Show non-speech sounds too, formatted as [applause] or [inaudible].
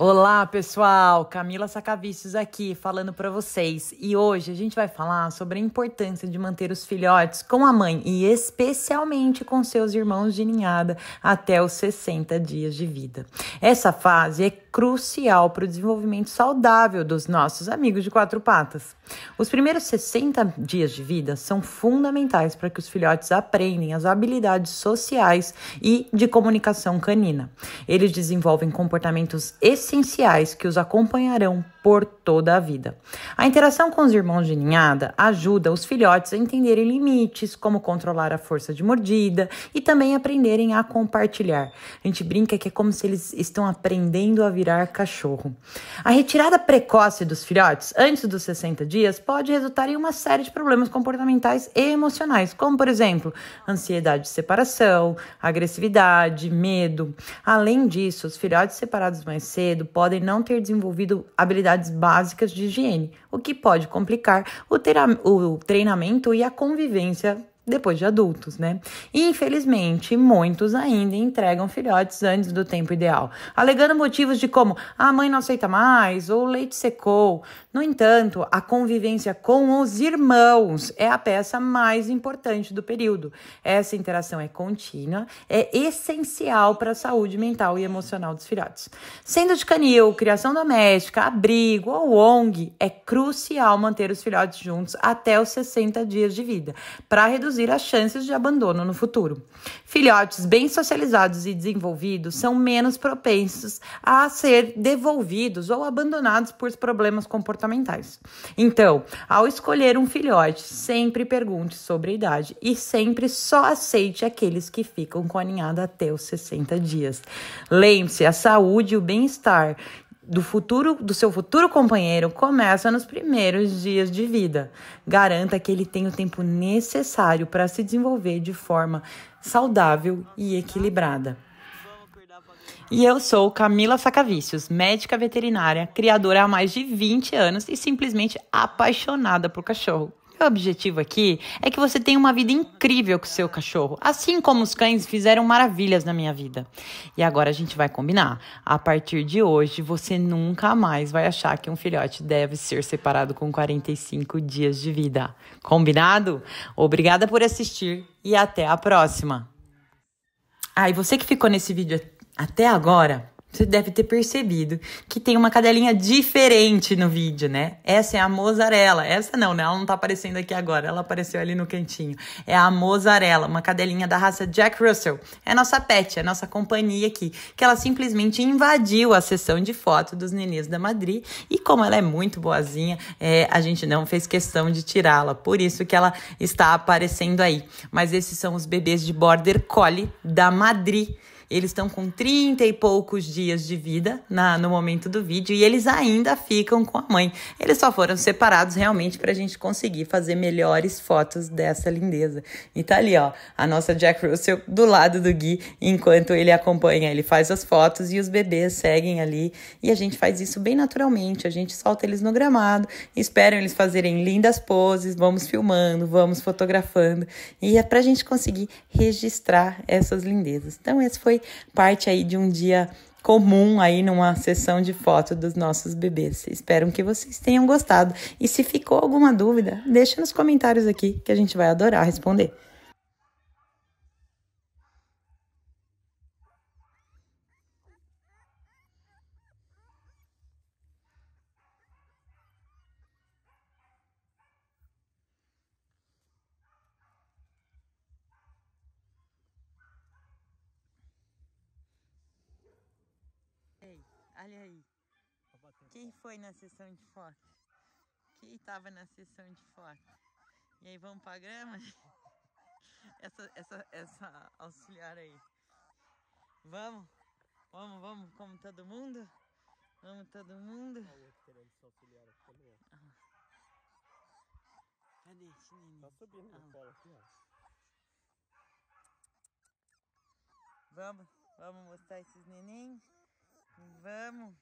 Olá, pessoal! Camila Sacavícios aqui falando para vocês. E hoje a gente vai falar sobre a importância de manter os filhotes com a mãe e especialmente com seus irmãos de ninhada até os 60 dias de vida. Essa fase é crucial para o desenvolvimento saudável dos nossos amigos de quatro patas. Os primeiros 60 dias de vida são fundamentais para que os filhotes aprendam as habilidades sociais e de comunicação canina. Eles desenvolvem comportamentos essenciais que os acompanharão por toda a vida. A interação com os irmãos de ninhada ajuda os filhotes a entenderem limites, como controlar a força de mordida e também aprenderem a compartilhar. A gente brinca que é como se eles estão aprendendo a virar cachorro. A retirada precoce dos filhotes antes dos 60 dias pode resultar em uma série de problemas comportamentais e emocionais, como, por exemplo, ansiedade de separação, agressividade, medo. Além disso, os filhotes separados mais cedo podem não ter desenvolvido habilidades básicas de higiene, o que pode complicar o, o treinamento e a convivência depois de adultos, né? infelizmente, muitos ainda entregam filhotes antes do tempo ideal, alegando motivos de como a mãe não aceita mais ou o leite secou. No entanto, a convivência com os irmãos é a peça mais importante do período. Essa interação é contínua, é essencial para a saúde mental e emocional dos filhotes. Sendo de canil, criação doméstica, abrigo ou ONG, é crucial manter os filhotes juntos até os 60 dias de vida, para reduzir reduzir as chances de abandono no futuro. Filhotes bem socializados e desenvolvidos são menos propensos a ser devolvidos ou abandonados por problemas comportamentais. Então, ao escolher um filhote, sempre pergunte sobre a idade e sempre só aceite aqueles que ficam com a ninhada até os 60 dias. Lembre-se, a saúde e o bem-estar do futuro do seu futuro companheiro começa nos primeiros dias de vida. Garanta que ele tenha o tempo necessário para se desenvolver de forma saudável e equilibrada. E eu sou Camila Sacavícios, médica veterinária, criadora há mais de 20 anos e simplesmente apaixonada por cachorro meu objetivo aqui é que você tenha uma vida incrível com o seu cachorro, assim como os cães fizeram maravilhas na minha vida. E agora a gente vai combinar. A partir de hoje, você nunca mais vai achar que um filhote deve ser separado com 45 dias de vida. Combinado? Obrigada por assistir e até a próxima. Ah, e você que ficou nesse vídeo até agora, você deve ter percebido que tem uma cadelinha diferente no vídeo, né? Essa é a mozzarella. Essa não, né? Ela não tá aparecendo aqui agora. Ela apareceu ali no cantinho. É a mozzarella, uma cadelinha da raça Jack Russell. É nossa pet, é nossa companhia aqui, que ela simplesmente invadiu a sessão de foto dos nenês da Madrid. E como ela é muito boazinha, é, a gente não fez questão de tirá-la. Por isso que ela está aparecendo aí. Mas esses são os bebês de Border Collie da Madrid eles estão com 30 e poucos dias de vida na, no momento do vídeo e eles ainda ficam com a mãe. Eles só foram separados realmente para a gente conseguir fazer melhores fotos dessa lindeza. E tá ali, ó, a nossa Jack Russell do lado do Gui, enquanto ele acompanha, ele faz as fotos e os bebês seguem ali. E a gente faz isso bem naturalmente, a gente solta eles no gramado, esperam eles fazerem lindas poses, vamos filmando, vamos fotografando. E é para a gente conseguir registrar essas lindezas. Então, esse foi parte aí de um dia comum aí numa sessão de foto dos nossos bebês. Espero que vocês tenham gostado. E se ficou alguma dúvida, deixa nos comentários aqui que a gente vai adorar responder. Olha aí. Tá Quem foi na sessão de foto? Quem estava na sessão de foto? E aí, vamos pra grama? [laughs] Essa, essa, essa auxiliar aí. Vamos? Vamos, vamos, como todo mundo? Vamos todo mundo? Olha o querendo se auxiliar aqui também, ah. Cadê Tá subindo ah. aqui, ó. Vamos, vamos mostrar esses neném. Vamos!